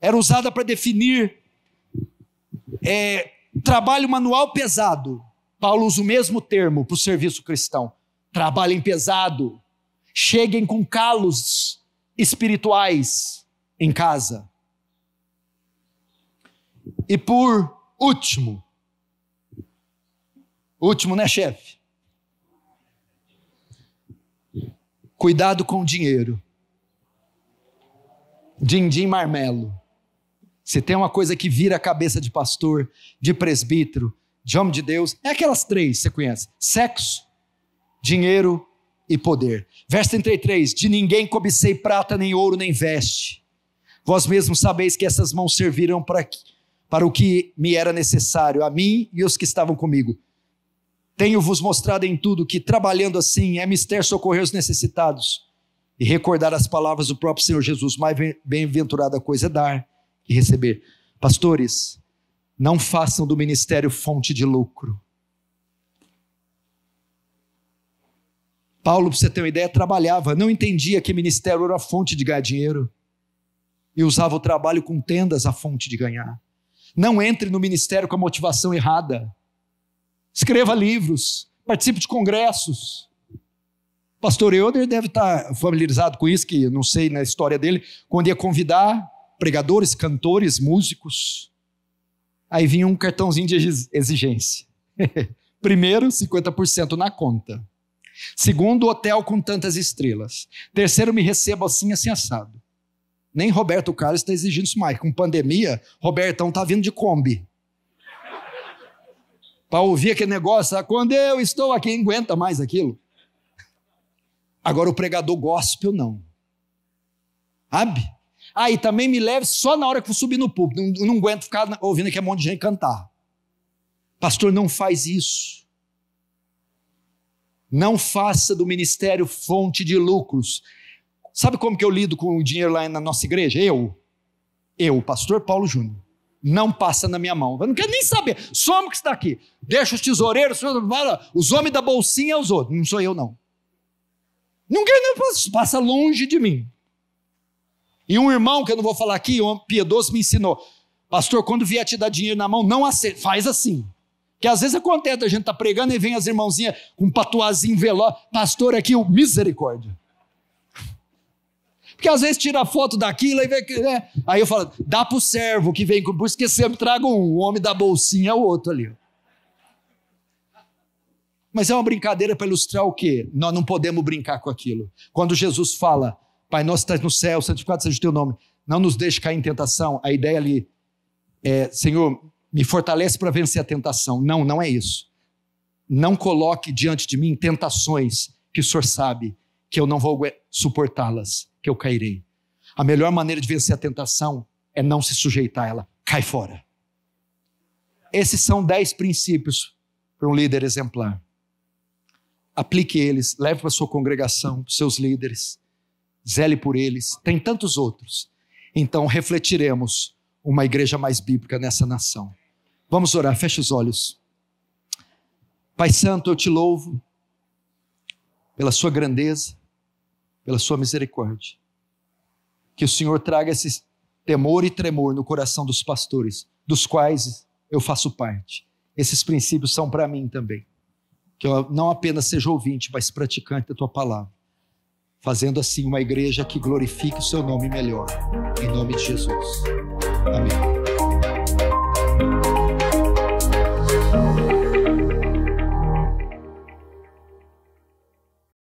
Era usada para definir é, trabalho manual pesado. Paulo usa o mesmo termo para o serviço cristão. Trabalhem pesado, cheguem com calos espirituais em casa. E por último, último, né, chefe? Cuidado com o dinheiro. Dindim Marmelo. Se tem uma coisa que vira a cabeça de pastor, de presbítero, de homem de Deus, é aquelas três que você conhece: sexo, dinheiro e poder. Verso 33: De ninguém cobicei prata, nem ouro, nem veste Vós mesmos sabeis que essas mãos serviram para, para o que me era necessário, a mim e os que estavam comigo. Tenho-vos mostrado em tudo que, trabalhando assim, é mister socorrer os necessitados e recordar as palavras do próprio Senhor Jesus. Mais bem-aventurada coisa é dar e receber. Pastores, não façam do ministério fonte de lucro. Paulo, para você ter uma ideia, trabalhava, não entendia que ministério era fonte de ganhar dinheiro e usava o trabalho com tendas a fonte de ganhar. Não entre no ministério com a motivação errada. Escreva livros, participe de congressos. Pastor Euder deve estar familiarizado com isso, que não sei na história dele, quando ia convidar pregadores, cantores, músicos, aí vinha um cartãozinho de exigência. Primeiro, 50% na conta. Segundo, hotel com tantas estrelas. Terceiro, me receba assim, assim assado. Nem Roberto Carlos está exigindo isso mais. Com pandemia, Robertão está vindo de Kombi. Para ouvir aquele negócio, quando eu estou aqui, aguenta mais aquilo. Agora o pregador gospel não. Sabe? Aí ah, também me leve só na hora que for subir no púlpito. Não, não aguento ficar ouvindo aquele monte de gente cantar. Pastor, não faz isso. Não faça do ministério fonte de lucros. Sabe como que eu lido com o dinheiro lá na nossa igreja? Eu, eu, pastor Paulo Júnior, não passa na minha mão. Eu não quero nem saber. Somos que está aqui. Deixa os tesoureiros, os homens da bolsinha é os outros. Não sou eu, não. Ninguém não passa longe de mim. E um irmão, que eu não vou falar aqui, um piedoso, me ensinou: Pastor, quando vier te dar dinheiro na mão, não aceita, faz assim. Que às vezes acontece, a gente está pregando e vem as irmãzinhas com um patuazinho veló, pastor aqui, o misericórdia. Porque às vezes tira foto daquilo e vê que. Né? Aí eu falo, dá pro servo que vem com. Por isso que sempre trago um. O homem da bolsinha é o outro ali. Mas é uma brincadeira para ilustrar o quê? Nós não podemos brincar com aquilo. Quando Jesus fala, Pai nosso que estás no céu, santificado seja o teu nome, não nos deixe cair em tentação, a ideia ali é, Senhor, me fortalece para vencer a tentação. Não, não é isso. Não coloque diante de mim tentações que o Senhor sabe que eu não vou suportá-las que eu cairei. A melhor maneira de vencer a tentação é não se sujeitar a ela. Cai fora. Esses são dez princípios para um líder exemplar. Aplique eles, leve para a sua congregação, para os seus líderes, zele por eles. Tem tantos outros. Então refletiremos uma igreja mais bíblica nessa nação. Vamos orar, feche os olhos. Pai Santo, eu te louvo pela sua grandeza, pela sua misericórdia. Que o Senhor traga esse temor e tremor no coração dos pastores, dos quais eu faço parte. Esses princípios são para mim também. Que eu não apenas seja ouvinte, mas praticante da tua palavra. Fazendo assim uma igreja que glorifique o seu nome melhor. Em nome de Jesus. Amém.